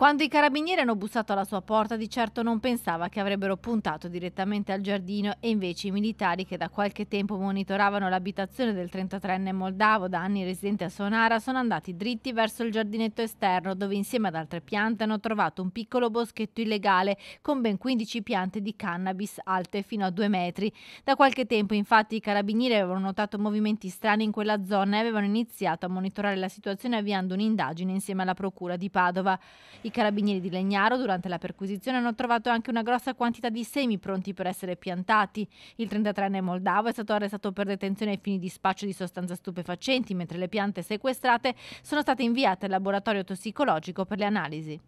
Quando i carabinieri hanno bussato alla sua porta, di certo non pensava che avrebbero puntato direttamente al giardino e invece i militari che da qualche tempo monitoravano l'abitazione del 33enne moldavo da anni residente a Sonara sono andati dritti verso il giardinetto esterno dove insieme ad altre piante hanno trovato un piccolo boschetto illegale con ben 15 piante di cannabis alte fino a due metri. Da qualche tempo infatti i carabinieri avevano notato movimenti strani in quella zona e avevano iniziato a monitorare la situazione avviando un'indagine insieme alla procura di Padova. I i carabinieri di Legnaro durante la perquisizione hanno trovato anche una grossa quantità di semi pronti per essere piantati. Il 33enne moldavo è stato arrestato per detenzione ai fini di spaccio di sostanze stupefacenti, mentre le piante sequestrate sono state inviate al laboratorio tossicologico per le analisi.